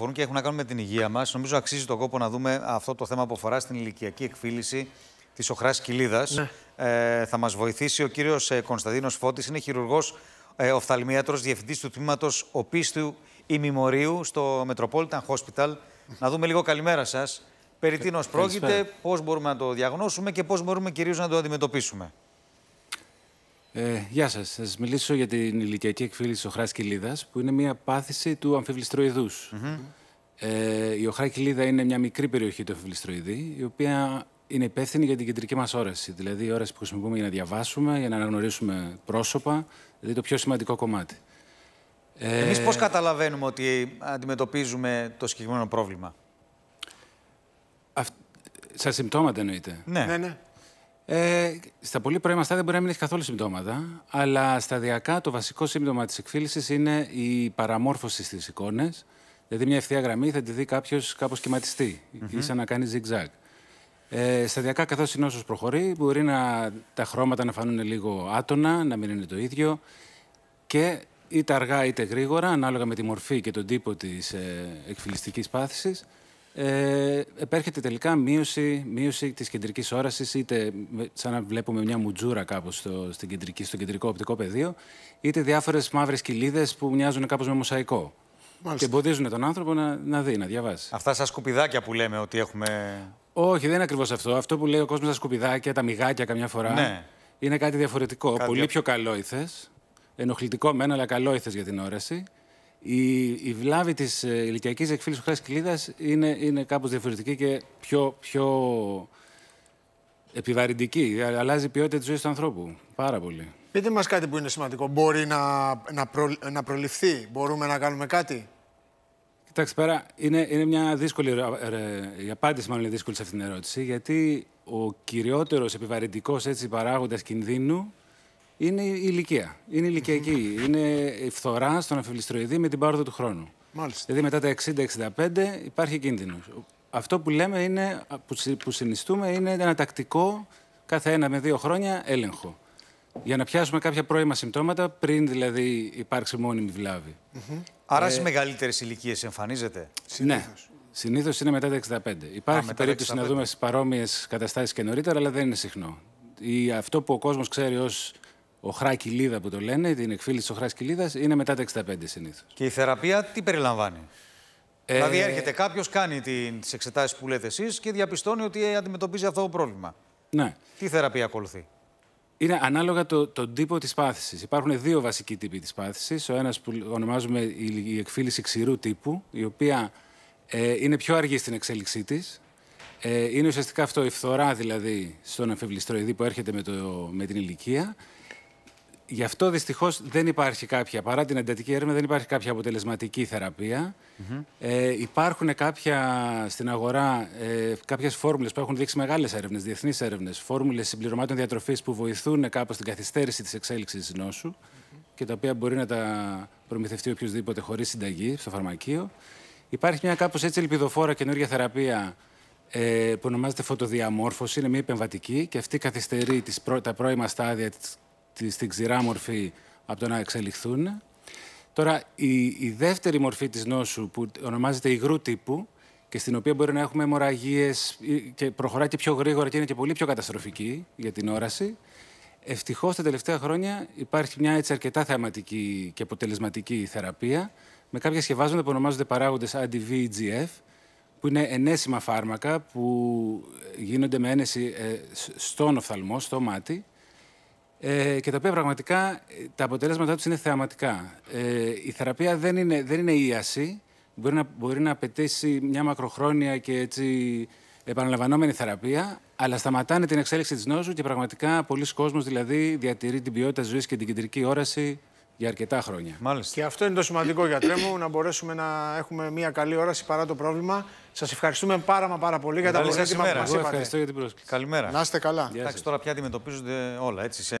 αφορούν και έχουν να κάνουν με την υγεία μας, νομίζω αξίζει τον κόπο να δούμε αυτό το θέμα που αφορά στην ηλικιακή εκφύληση της οχράς κοιλίδας. Ναι. Ε, θα μας βοηθήσει ο κύριος ε, Κωνσταντίνος Φώτης, είναι χειρουργός ε, οφθαλμίατρο, διευθυντής του τμήματος οπίστου ημιμορίου στο Metropolitan Hospital. Να δούμε λίγο καλημέρα σας. Περί τίνος πρόκειται, πώς μπορούμε να το διαγνώσουμε και πώς μπορούμε κυρίως να το αντιμετωπίσουμε. Ε, γεια σας. Θα σας μιλήσω για την ηλικιακή εκφύληση οχρά κοιλίδα, που είναι μια πάθηση του αμφιβληστροειδού. Mm-hmm. ε, η οχρά κοιλίδα είναι μια μικρή περιοχή του αμφιβληστροειδή, η οποία είναι υπεύθυνη για την κεντρική μας όραση. Δηλαδή, η όραση που χρησιμοποιούμε για να διαβάσουμε, για να αναγνωρίσουμε πρόσωπα, δηλαδή το πιο σημαντικό κομμάτι. Ε, Εμείς πώς καταλαβαίνουμε ότι αντιμετωπίζουμε το συγκεκριμένο πρόβλημα. Σα Σαν συμπτώματα εννοείται. Ναι, ναι. ναι. Ε, στα πολύ πρώιμα δεν μπορεί να μην έχει καθόλου συμπτώματα, αλλά σταδιακά το βασικό σύμπτωμα της εκφύλησης είναι η παραμόρφωση στις εικόνες. Δηλαδή, μια ευθεία γραμμή θα τη δει κάποιος κάπως ή σαν να κάνει zigzag. Ε, σταδιακά, καθώς η νόσος προχωρεί, μπορεί να, τα χρώματα να φανούν λίγο άτονα, να μην είναι το ίδιο και είτε αργά είτε γρήγορα, ανάλογα με τη μορφή και τον τύπο της ε, εκφυλιστικής πάθησης, ε, επέρχεται τελικά μείωση, μείωση της κεντρικής όρασης, είτε σαν να βλέπουμε μια μουτζούρα κάπως στο, στην κεντρική, στο κεντρικό οπτικό πεδίο, είτε διάφορες μαύρες κοιλίδες που μοιάζουν κάπως με μοσαϊκό. Μάλιστα. Και εμποδίζουν τον άνθρωπο να, να δει, να διαβάσει. Αυτά σαν σκουπιδάκια που λέμε ότι έχουμε... Όχι, δεν είναι ακριβώς αυτό. Αυτό που λέει ο κόσμος τα σκουπιδάκια, τα μιγάκια καμιά φορά, ναι. είναι κάτι διαφορετικό. Πολύ πιο ήθες. ενοχλητικό μεν, αλλά καλόηθες για την όραση η, βλάβη της ε, ηλικιακής του χράση κλίδας είναι, είναι κάπως διαφορετική και πιο, πιο επιβαρυντική. Αλλάζει η ποιότητα της ζωής του ανθρώπου πάρα πολύ. Πείτε μας κάτι που είναι σημαντικό. Μπορεί να, να, προληφθεί, μπορούμε να κάνουμε κάτι. Κοιτάξτε, πέρα είναι, είναι μια δύσκολη. Ε, ε, η απάντηση, μάλλον, είναι δύσκολη σε αυτήν την ερώτηση. Γιατί ο κυριότερος επιβαρυντικός παράγοντας κινδύνου είναι η ηλικία. Είναι ηλικιακή. Είναι η φθορά στον αφιλιστροειδή με την πάροδο του χρόνου. Μάλιστα. Δηλαδή μετά τα 60-65 υπάρχει κίνδυνος. Αυτό που λέμε είναι, που συνιστούμε είναι ένα τακτικό κάθε ένα με δύο χρόνια έλεγχο. Για να πιάσουμε κάποια πρώιμα συμπτώματα πριν δηλαδή υπάρξει μόνιμη βλάβη. Άρα ε... σε μεγαλύτερες ηλικίες εμφανίζεται. Ναι. Συνήθως. Ναι. Συνήθως είναι μετά τα 65. Υπάρχει Α, περίπτωση να δούμε στις παρόμοιες καταστάσεις και νωρίτερα, αλλά δεν είναι συχνό. Η, αυτό που ο κόσμος ξέρει ως ο Χράκιλίδα που το λένε, την εκφύληση του Χράκιλίδα, είναι μετά τα 65 συνήθως. Και η θεραπεία τι περιλαμβάνει. Ε... Δηλαδή, έρχεται κάποιος, κάνει τις εξετάσεις που λέτε εσείς και διαπιστώνει ότι ε, αντιμετωπίζει αυτό το πρόβλημα. Ναι. Τι θεραπεία ακολουθεί. Είναι ανάλογα το, τον τύπο της πάθησης. Υπάρχουν δύο βασικοί τύποι της πάθησης. Ο ένας που ονομάζουμε η, η εκφύληση ξηρού τύπου, η οποία ε, είναι πιο αργή στην εξέλιξή της. Ε, είναι ουσιαστικά αυτό η φθορά δηλαδή στον αμφιβληστροειδή που έρχεται με, το, με την ηλικία Γι' αυτό δυστυχώς δεν υπάρχει κάποια, παρά την εντατική έρευνα, δεν υπάρχει κάποια αποτελεσματική θεραπεία. ε, υπάρχουν κάποια στην αγορά ε, κάποιες φόρμουλες που έχουν δείξει μεγάλες έρευνες, διεθνείς έρευνες, φόρμουλες συμπληρωμάτων διατροφής που βοηθούν κάπως στην καθυστέρηση της εξέλιξης τη νόσου και τα οποία μπορεί να τα προμηθευτεί οποιοδήποτε χωρίς συνταγή στο φαρμακείο. Υπάρχει μια κάπως έτσι ελπιδοφόρα καινούργια θεραπεία ε, που ονομάζεται φωτοδιαμόρφωση, είναι μη επεμβατική και αυτή καθυστερεί τις τα πρώιμα στάδια στην ξηρά μορφή από το να εξελιχθούν. Τώρα, η, δεύτερη μορφή της νόσου που ονομάζεται υγρού τύπου και στην οποία μπορεί να έχουμε αιμορραγίες και προχωράει και πιο γρήγορα και είναι και πολύ πιο καταστροφική για την όραση. Ευτυχώς τα τελευταία χρόνια υπάρχει μια έτσι αρκετά θεαματική και αποτελεσματική θεραπεία με κάποια σκευάζοντα που ονομάζονται παράγοντες anti-VEGF, που είναι ενέσιμα φάρμακα που γίνονται με ένεση ε, στον οφθαλμό, στο μάτι, ε, και τα οποία πραγματικά ε, τα αποτελέσματά τους είναι θεαματικά. Ε, η θεραπεία δεν είναι, δεν είναι ίαση. Μπορεί να, μπορεί να απαιτήσει μια μακροχρόνια και έτσι επαναλαμβανόμενη θεραπεία, αλλά σταματάνε την εξέλιξη της νόσου και πραγματικά πολλοί κόσμοι δηλαδή διατηρεί την ποιότητα ζωής και την κεντρική όραση για αρκετά χρόνια. Μάλιστα. Και αυτό είναι το σημαντικό, για μου, να μπορέσουμε να έχουμε μια καλή όραση παρά το πρόβλημα. Σας ευχαριστούμε πάρα μα πάρα πολύ για τα αποτελέσματα που μα είπατε. Ευχαριστώ για την πρόσκληση. Καλημέρα. Να είστε καλά. Εντάξει, τώρα πια αντιμετωπίζονται όλα έτσι.